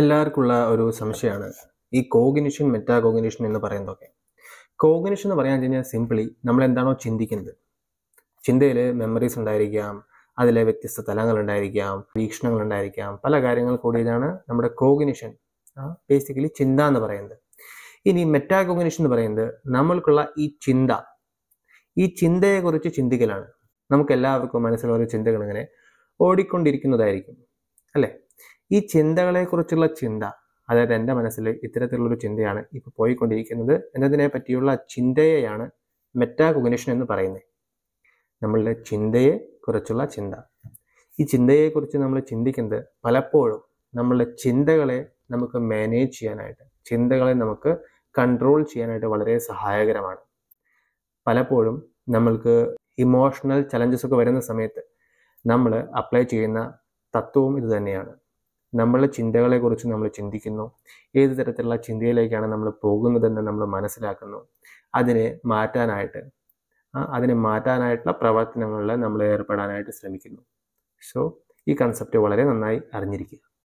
എല്ലാവർക്കുള്ള ഒരു സംശയമാണ് ഈ കോഗ്നിഷൻ മെറ്റാകോഗ്നിഷൻ എന്ന് പറയുന്നതൊക്കെ കോഗ്നിഷൻ എന്ന് പറയാൻ കഴിഞ്ഞാൽ സിംപിളി നമ്മൾ എന്താണോ ചിന്തിക്കുന്നത് ചിന്തയിൽ മെമ്മറീസ് ഉണ്ടായിരിക്കാം അതിലെ വ്യത്യസ്ത തലങ്ങൾ ഉണ്ടായിരിക്കാം വീക്ഷണങ്ങൾ ഉണ്ടായിരിക്കാം പല കാര്യങ്ങൾ കൂടിയതാണ് നമ്മുടെ കോഗ്നിഷൻ ബേസിക്കലി ചിന്ത എന്ന് പറയുന്നത് ഇനി മെറ്റാകോഗ്നിഷൻ എന്ന് പറയുന്നത് നമ്മൾക്കുള്ള ഈ ചിന്ത ഈ ചിന്തയെക്കുറിച്ച് ചിന്തിക്കലാണ് നമുക്ക് എല്ലാവർക്കും മനസ്സിലൊരു ചിന്തകൾ ഇങ്ങനെ ഓടിക്കൊണ്ടിരിക്കുന്നതായിരിക്കും അല്ലേ ഈ ചിന്തകളെക്കുറിച്ചുള്ള ചിന്ത അതായത് എൻ്റെ മനസ്സിൽ ഇത്തരത്തിലുള്ളൊരു ചിന്തയാണ് ഇപ്പോൾ പോയിക്കൊണ്ടിരിക്കുന്നത് എന്നതിനെ പറ്റിയുള്ള ചിന്തയെയാണ് മെറ്റാകുഗ്നേഷൻ എന്ന് പറയുന്നത് നമ്മളുടെ ചിന്തയെ കുറിച്ചുള്ള ചിന്ത ഈ ചിന്തയെക്കുറിച്ച് നമ്മൾ ചിന്തിക്കുന്നത് പലപ്പോഴും നമ്മളുടെ ചിന്തകളെ നമുക്ക് മാനേജ് ചെയ്യാനായിട്ട് ചിന്തകളെ നമുക്ക് കൺട്രോൾ ചെയ്യാനായിട്ട് വളരെ സഹായകരമാണ് പലപ്പോഴും നമ്മൾക്ക് ഇമോഷണൽ ചലഞ്ചസ് ഒക്കെ വരുന്ന സമയത്ത് നമ്മൾ അപ്ലൈ ചെയ്യുന്ന തത്വവും ഇത് തന്നെയാണ് നമ്മളുടെ ചിന്തകളെക്കുറിച്ച് നമ്മൾ ചിന്തിക്കുന്നു ഏത് തരത്തിലുള്ള ചിന്തയിലേക്കാണ് നമ്മൾ പോകുന്നതെന്ന് നമ്മൾ മനസ്സിലാക്കുന്നു അതിനെ മാറ്റാനായിട്ട് അതിനെ മാറ്റാനായിട്ടുള്ള പ്രവർത്തനങ്ങളിൽ നമ്മൾ ഏർപ്പെടാനായിട്ട് ശ്രമിക്കുന്നു സോ ഈ കൺസെപ്റ്റ് വളരെ നന്നായി അറിഞ്ഞിരിക്കുക